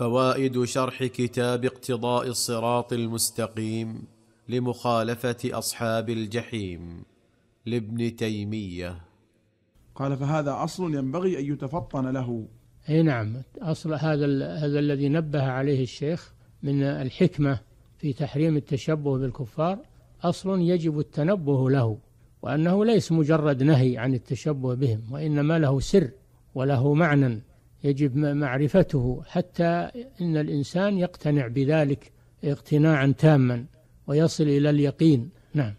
فوائد شرح كتاب اقتضاء الصراط المستقيم لمخالفه اصحاب الجحيم لابن تيميه قال فهذا اصل ينبغي ان يتفطن له اي نعم اصل هذا هذا الذي نبه عليه الشيخ من الحكمه في تحريم التشبه بالكفار اصل يجب التنبه له وانه ليس مجرد نهي عن التشبه بهم وانما له سر وله معنى يجب معرفته حتى إن الإنسان يقتنع بذلك اقتناعا تاما ويصل إلى اليقين نعم